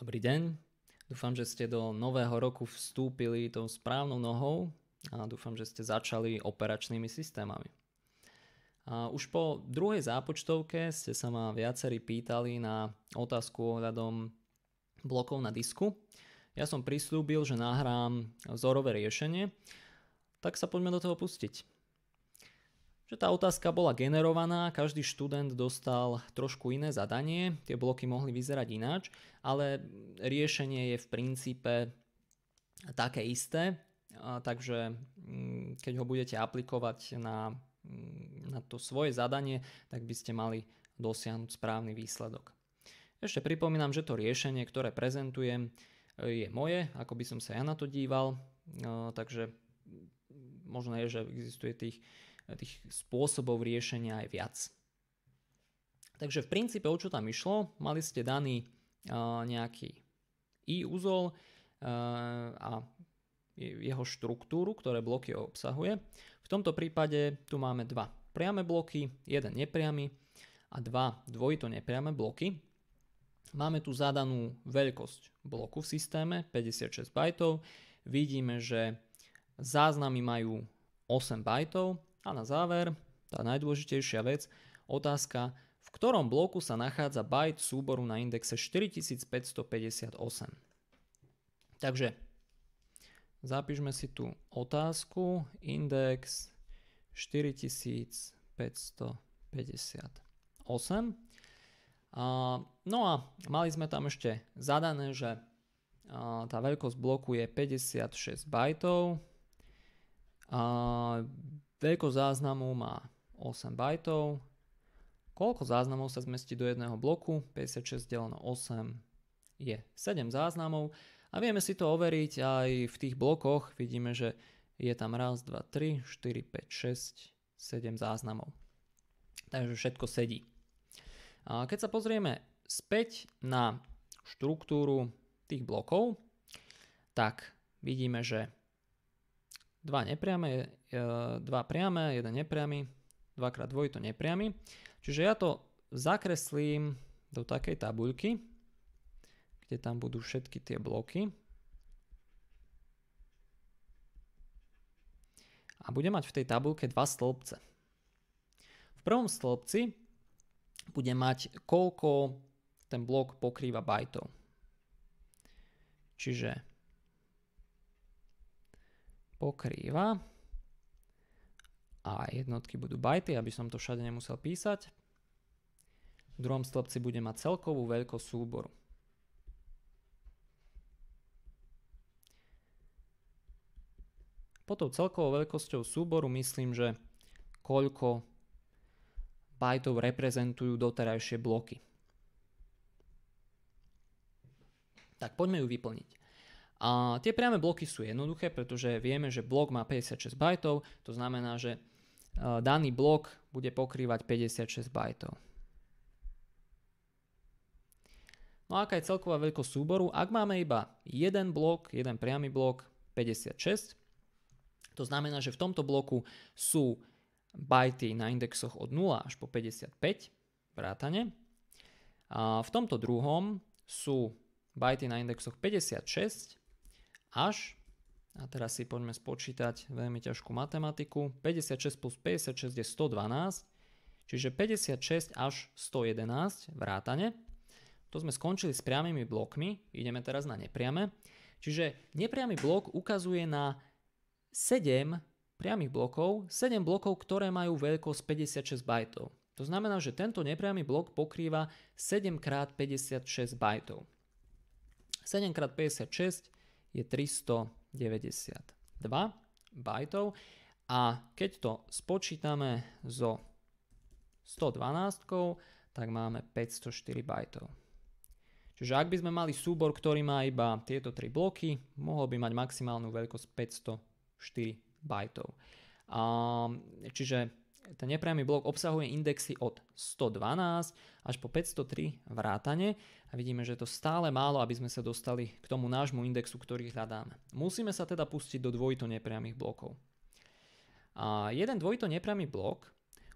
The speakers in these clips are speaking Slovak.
Dobrý deň. Dúfam, že ste do nového roku vstúpili tou správnou nohou a dúfam, že ste začali operačnými systémami. A už po druhej zápočtovke ste sa ma viacerí pýtali na otázku ohľadom blokov na disku. Ja som prislúbil, že nahrám vzorové riešenie, tak sa poďme do toho pustiť že tá otázka bola generovaná, každý študent dostal trošku iné zadanie, tie bloky mohli vyzerať ináč, ale riešenie je v princípe také isté, takže mm, keď ho budete aplikovať na, mm, na to svoje zadanie, tak by ste mali dosiahnuť správny výsledok. Ešte pripomínam, že to riešenie, ktoré prezentujem, je moje, ako by som sa ja na to díval, takže mm, možno je, že existuje tých tých spôsobov riešenia je viac. Takže v princípe o čo tam išlo, mali ste daný uh, nejaký i úzol uh, a jeho štruktúru, ktoré bloky obsahuje. V tomto prípade tu máme dva priame bloky, jeden nepriamy a dva dvojito nepriame bloky. Máme tu zadanú veľkosť bloku v systéme, 56 bajtov. Vidíme, že záznamy majú 8 bajtov a na záver, tá najdôležitejšia vec, otázka, v ktorom bloku sa nachádza byte súboru na indexe 4558. Takže zapíšme si tú otázku, index 4558. No a mali sme tam ešte zadané, že tá veľkosť bloku je 56 bajtov. Veľkosť záznamu má 8 bajtov. Koľko záznamov sa zmestí do jedného bloku? 56 deleno 8 je 7 záznamov. A vieme si to overiť aj v tých blokoch. Vidíme, že je tam 1, 2, 3, 4, 5, 6, 7 záznamov. Takže všetko sedí. A keď sa pozrieme späť na štruktúru tých blokov, tak vidíme, že Dva nepriame, e, dva priame, jeden nepriamy, dvakrát dvojito nepriamy. Čiže ja to zakreslím do takej tabuľky, kde tam budú všetky tie bloky. A budem mať v tej tabuľke dva stĺpce. V prvom stĺpci budem mať, koľko ten blok pokrýva bajtov. Čiže pokrýva a jednotky budú bajty, aby som to všade nemusel písať. V druhom stĺpci bude mať celkovú veľkosť súboru. Po tou celkovou veľkosťou súboru myslím, že koľko bajtov reprezentujú doterajšie bloky. Tak poďme ju vyplniť. A tie priame bloky sú jednoduché, pretože vieme, že blok má 56 bajtov, to znamená, že e, daný blok bude pokrývať 56 bajtov. No a aká je celková veľkosť súboru? Ak máme iba jeden blok, jeden priamy blok, 56, to znamená, že v tomto bloku sú bajty na indexoch od 0 až po 55, vrátane. A v tomto druhom sú bajty na indexoch 56 až, a teraz si poďme spočítať veľmi ťažkú matematiku, 56 plus 56 je 112, čiže 56 až 111 vrátane. To sme skončili s priamými blokmi, ideme teraz na nepriame. Čiže nepriamy blok ukazuje na 7 priamých blokov, 7 blokov, ktoré majú veľkosť 56 bajtov. To znamená, že tento nepriamy blok pokrýva 7 x 56 bajtov. 7 x 56 je 392 bajtov a keď to spočítame zo 112, tak máme 504 bajtov. Čiže ak by sme mali súbor, ktorý má iba tieto tri bloky, mohol by mať maximálnu veľkosť 504 bajtov. čiže ten nepriamy blok obsahuje indexy od 112 až po 503 vrátane a vidíme, že je to stále málo, aby sme sa dostali k tomu nášmu indexu, ktorý hľadáme. Musíme sa teda pustiť do dvojito nepriamých blokov. A jeden dvojito nepriamy blok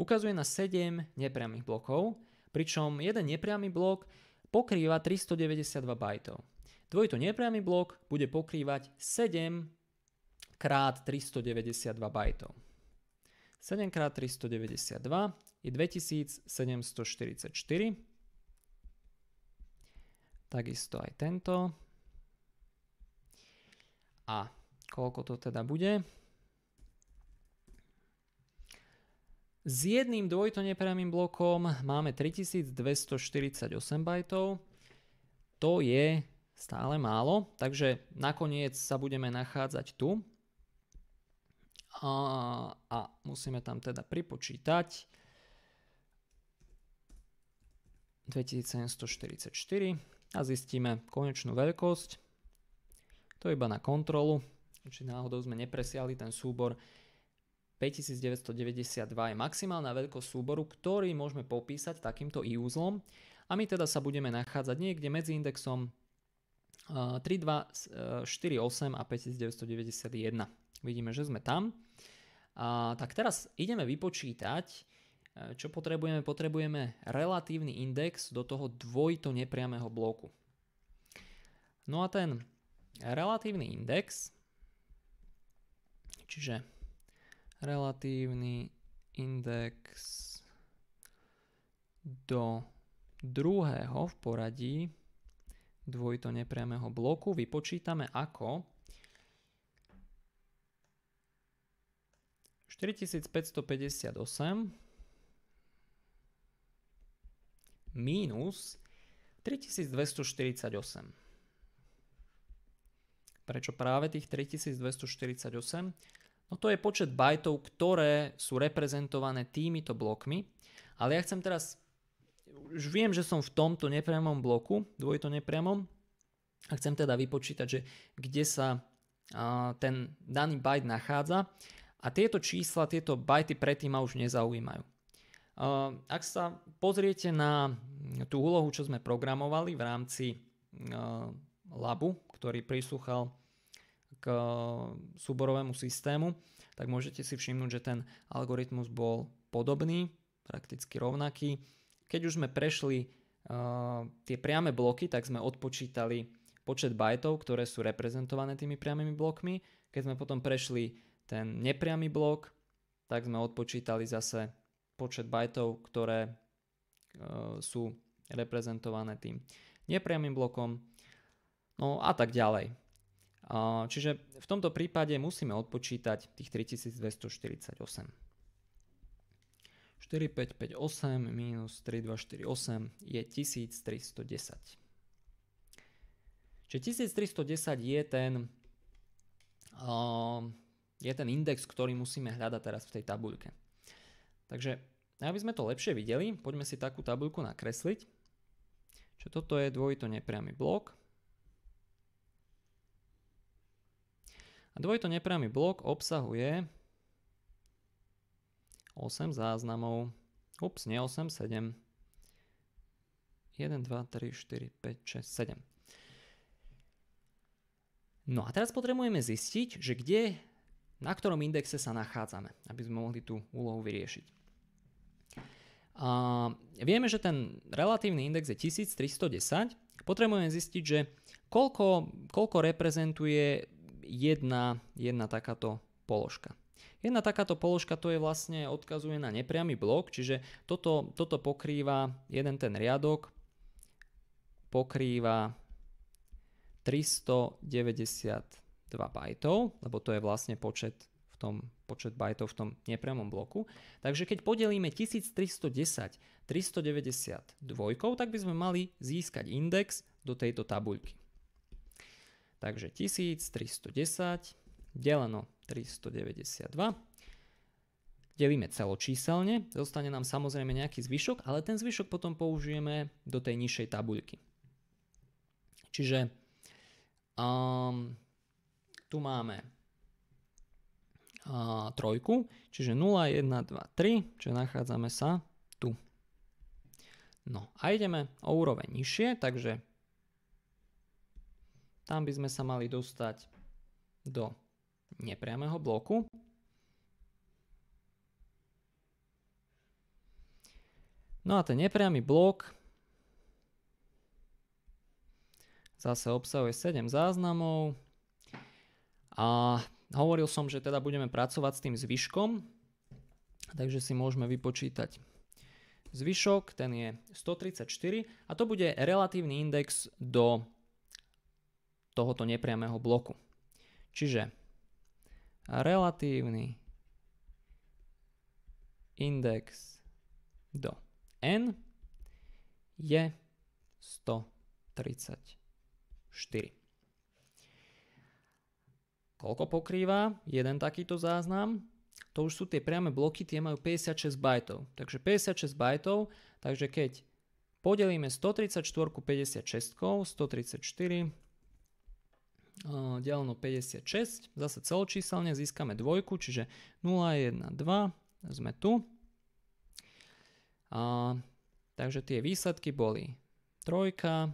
ukazuje na 7 nepriamých blokov, pričom jeden nepriamy blok pokrýva 392 bajtov. Dvojito nepriamy blok bude pokrývať 7 krát 392 bajtov. 7x392 je 2744. Takisto aj tento. A koľko to teda bude? S jedným dvojtonepriamým blokom máme 3248 bajtov. To je stále málo, takže nakoniec sa budeme nachádzať tu a, a musíme tam teda pripočítať 2744 a zistíme konečnú veľkosť. To iba na kontrolu, či náhodou sme nepresiali ten súbor. 5992 je maximálna veľkosť súboru, ktorý môžeme popísať takýmto i úzlom a my teda sa budeme nachádzať niekde medzi indexom 3248 a 5991. Vidíme, že sme tam. A, tak teraz ideme vypočítať, e, čo potrebujeme. Potrebujeme relatívny index do toho dvojto nepriamého bloku. No a ten relatívny index, čiže relatívny index do druhého v poradí dvojto nepriamého bloku vypočítame ako 4558 mínus 3248. Prečo práve tých 3248? No to je počet bajtov, ktoré sú reprezentované týmito blokmi, ale ja chcem teraz, už viem, že som v tomto nepriamom bloku, dvojito nepriamom, a chcem teda vypočítať, že kde sa a, ten daný byte nachádza a tieto čísla, tieto bajty predtým ma už nezaujímajú. Ak sa pozriete na tú úlohu, čo sme programovali v rámci labu, ktorý prísluchal k súborovému systému, tak môžete si všimnúť, že ten algoritmus bol podobný, prakticky rovnaký. Keď už sme prešli tie priame bloky, tak sme odpočítali počet bajtov, ktoré sú reprezentované tými priamými blokmi. Keď sme potom prešli ten nepriamy blok, tak sme odpočítali zase počet bajtov, ktoré e, sú reprezentované tým nepriamým blokom, no a tak ďalej. E, čiže v tomto prípade musíme odpočítať tých 3248. 4558 minus 3248 je 1310. Čiže 1310 je ten uh, je ten index, ktorý musíme hľadať teraz v tej tabuľke. Takže aby sme to lepšie videli, poďme si takú tabuľku nakresliť. Čo toto je dvojito nepriamy blok. A dvojito nepriamy blok obsahuje 8 záznamov. Ups, nie 8, 7. 1, 2, 3, 4, 5, 6, 7. No a teraz potrebujeme zistiť, že kde na ktorom indexe sa nachádzame, aby sme mohli tú úlohu vyriešiť. A vieme, že ten relatívny index je 1310. Potrebujeme zistiť, že koľko, koľko reprezentuje jedna, jedna takáto položka. Jedna takáto položka to je vlastne odkazuje na nepriamy blok, čiže toto, toto pokrýva jeden ten riadok, pokrýva 390 2 bajtov, lebo to je vlastne počet v tom počet bajtov v tom nepriamom bloku. Takže keď podelíme 1310 390 dvojkou, tak by sme mali získať index do tejto tabuľky. Takže 1310 deleno 392 delíme celočíselne, zostane nám samozrejme nejaký zvyšok, ale ten zvyšok potom použijeme do tej nižšej tabuľky. Čiže um, tu máme a, trojku, čiže 0, 1, 2, 3, čiže nachádzame sa tu. No a ideme o úroveň nižšie, takže tam by sme sa mali dostať do nepriamého bloku. No a ten nepriamy blok zase obsahuje 7 záznamov, a hovoril som, že teda budeme pracovať s tým zvyškom, takže si môžeme vypočítať zvyšok, ten je 134 a to bude relatívny index do tohoto nepriamého bloku. Čiže relatívny index do n je 134 koľko pokrýva jeden takýto záznam, to už sú tie priame bloky, tie majú 56 bajtov. Takže 56 bajtov, takže keď podelíme 134 56, 134, deleno 56, zase celočíselne získame dvojku, čiže 0, 1, 2, sme tu. A, takže tie výsledky boli trojka,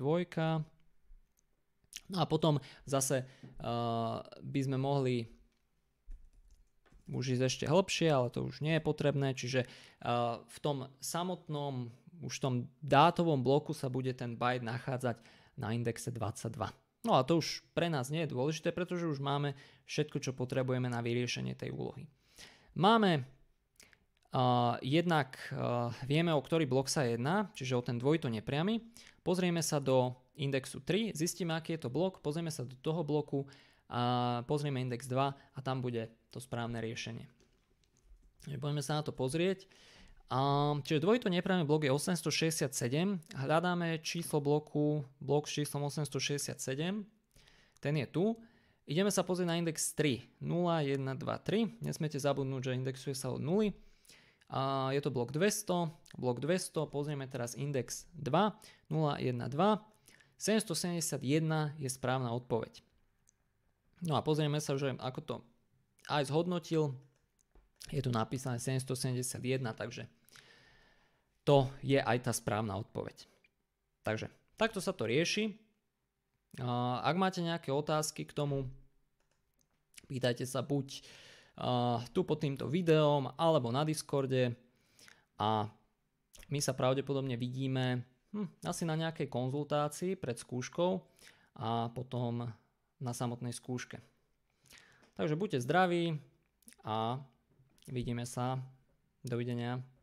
dvojka, No a potom zase uh, by sme mohli už ísť ešte hlbšie, ale to už nie je potrebné, čiže uh, v tom samotnom, už v tom dátovom bloku sa bude ten byte nachádzať na indexe 22. No a to už pre nás nie je dôležité, pretože už máme všetko, čo potrebujeme na vyriešenie tej úlohy. Máme uh, jednak, uh, vieme o ktorý blok sa jedná, čiže o ten dvojto nepriamy. Pozrieme sa do indexu 3, zistíme, aký je to blok, pozrieme sa do toho bloku a pozrieme index 2 a tam bude to správne riešenie. Poďme sa na to pozrieť. čiže dvojito nepravný blok je 867, hľadáme číslo bloku, blok s číslom 867, ten je tu. Ideme sa pozrieť na index 3, 0, 1, 2, 3, nesmiete zabudnúť, že indexuje sa od 0. A je to blok 200, blok 200, pozrieme teraz index 2, 0, 1, 2 771 je správna odpoveď. No a pozrieme sa, že ako to aj zhodnotil. Je tu napísané 771, takže to je aj tá správna odpoveď. Takže takto sa to rieši. Ak máte nejaké otázky k tomu, pýtajte sa buď tu pod týmto videom alebo na Discorde a my sa pravdepodobne vidíme Hm, asi na nejakej konzultácii pred skúškou a potom na samotnej skúške. Takže buďte zdraví a vidíme sa. Dovidenia.